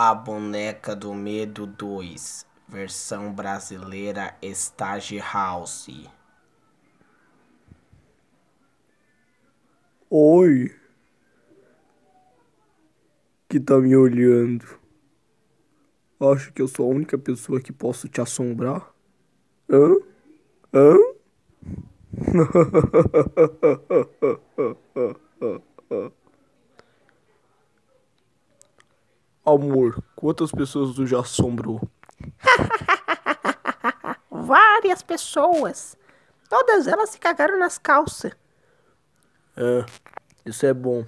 A Boneca do Medo 2, versão brasileira Stage House. Oi, que tá me olhando? Acho que eu sou a única pessoa que posso te assombrar? Hã? Hã? Amor, quantas pessoas tu já assombrou? Várias pessoas. Todas elas se cagaram nas calças. É, isso é bom.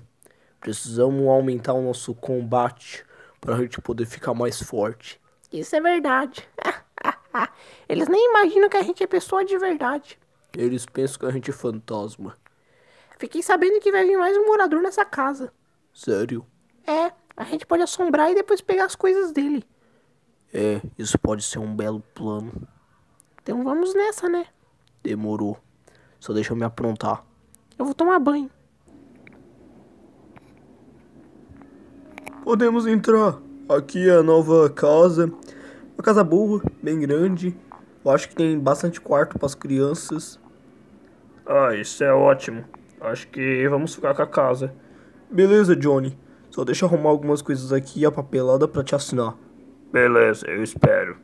Precisamos aumentar o nosso combate para a gente poder ficar mais forte. Isso é verdade. Eles nem imaginam que a gente é pessoa de verdade. Eles pensam que a gente é fantasma. Fiquei sabendo que vai vir mais um morador nessa casa. Sério? É. A gente pode assombrar e depois pegar as coisas dele. É, isso pode ser um belo plano. Então vamos nessa, né? Demorou. Só deixa eu me aprontar. Eu vou tomar banho. Podemos entrar. Aqui é a nova casa. Uma casa boa, bem grande. Eu acho que tem bastante quarto para as crianças. Ah, isso é ótimo. Acho que vamos ficar com a casa. Beleza, Johnny. Só deixa eu arrumar algumas coisas aqui e a papelada pra te assinar. Beleza, eu espero.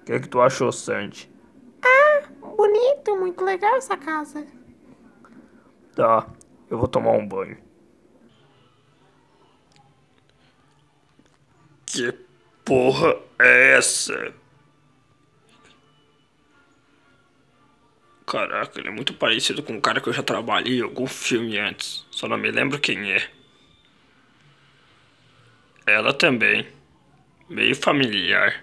O que, é que tu achou, Sandy? Ah, bonito, muito legal essa casa. Tá, eu vou tomar um banho. Que porra é essa? Caraca, ele é muito parecido com um cara que eu já trabalhei em algum filme antes. Só não me lembro quem é. Ela também. Meio familiar.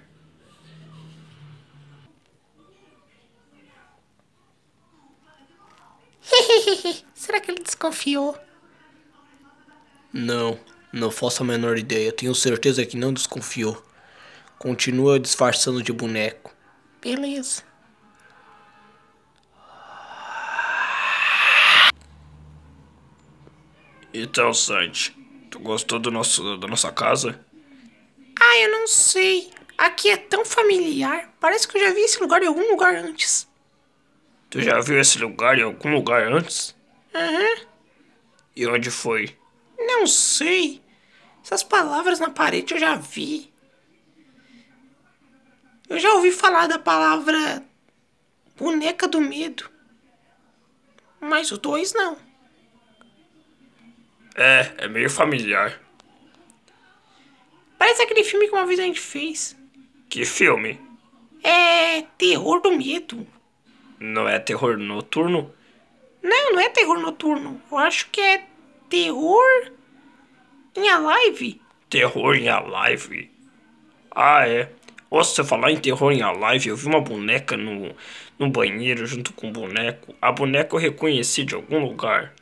Será que ele desconfiou? Não, não faço a menor ideia. Tenho certeza que não desconfiou. Continua disfarçando de boneco. Beleza. Então, Sandy, tu gostou do nosso, da nossa casa? Ah, eu não sei. Aqui é tão familiar. Parece que eu já vi esse lugar em algum lugar antes. Tu já viu esse lugar em algum lugar antes? Aham. Uhum. E onde foi? Não sei. Essas palavras na parede eu já vi. Eu já ouvi falar da palavra boneca do medo. Mas os dois não. É, é meio familiar. Parece aquele filme que uma vez a gente fez. Que filme? É. Terror do Medo. Não é terror noturno? Não, não é terror noturno. Eu acho que é terror em a live. Terror em a live? Ah, é. Nossa, falar em terror em a live, eu vi uma boneca no, no banheiro junto com um boneco. A boneca eu reconheci de algum lugar.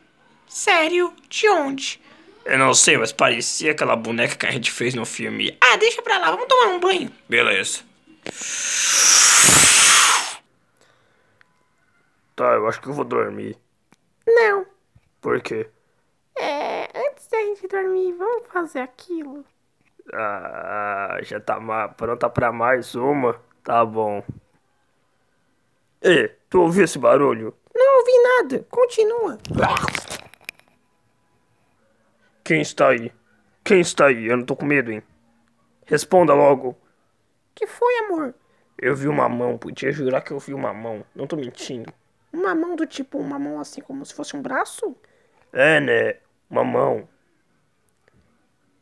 Sério? De onde? Eu não sei, mas parecia aquela boneca que a gente fez no filme. Ah, deixa pra lá, vamos tomar um banho. Beleza. Tá, eu acho que eu vou dormir. Não. Por quê? É, antes da gente dormir, vamos fazer aquilo. Ah, já tá pronta pra mais uma? Tá bom. Ei, tu ouviu esse barulho? Não ouvi nada, continua. Quem está aí? Quem está aí? Eu não tô com medo, hein? Responda logo. Que foi, amor? Eu vi uma mão, podia jurar que eu vi uma mão. Não tô mentindo. Uma mão do tipo, uma mão assim como se fosse um braço? É, né? Uma mão.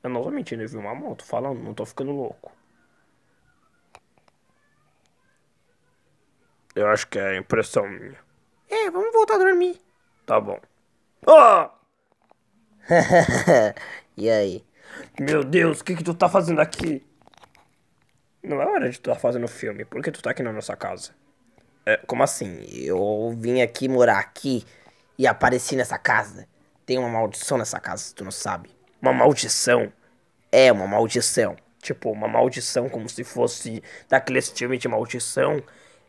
Eu não tô mentindo, eu vi uma mão, tô falando, não tô ficando louco. Eu acho que é impressão minha. É, vamos voltar a dormir. Tá bom. Ah! e aí? Meu Deus, o que, que tu tá fazendo aqui? Não é hora de tu estar tá fazendo filme. Por que tu tá aqui na nossa casa? É, como assim? Eu vim aqui morar aqui e apareci nessa casa. Tem uma maldição nessa casa, tu não sabe. Uma maldição? É, uma maldição. Tipo, uma maldição como se fosse daqueles filmes de maldição.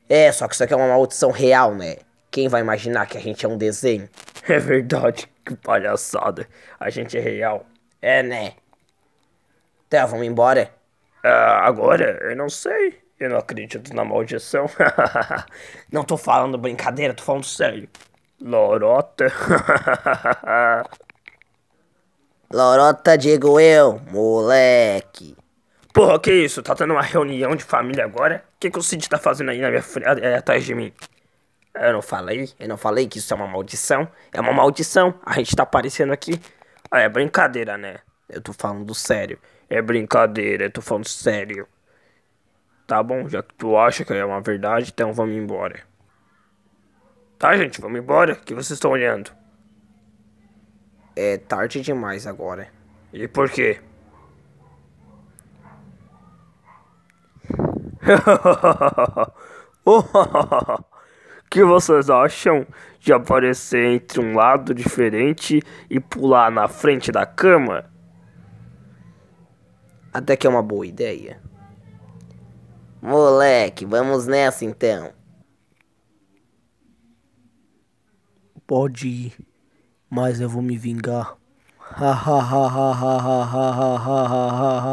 É, só que isso aqui é uma maldição real, né? Quem vai imaginar que a gente é um desenho? É verdade, que palhaçada. A gente é real. É, né? Tá, vamos embora? Ah, agora? Eu não sei. Eu não acredito na maldição. não tô falando brincadeira, tô falando sério. Lorota. Lorota, digo eu, moleque. Porra, que isso? Tá tendo uma reunião de família agora? O que, que o Cid tá fazendo aí na minha frente, eh, atrás de mim? Eu não falei, eu não falei que isso é uma maldição. É uma maldição. A gente tá aparecendo aqui. Ah, é brincadeira, né? Eu tô falando sério. É brincadeira, eu tô falando sério. Tá bom, já que tu acha que é uma verdade, então vamos embora. Tá, gente, vamos embora, que vocês estão olhando. É tarde demais agora. E por quê? oh, que vocês acham de aparecer entre um lado diferente e pular na frente da cama? Até que é uma boa ideia. Moleque, vamos nessa então. Pode ir, mas eu vou me vingar. Ha ha ha ha ha ha ha ha ha ha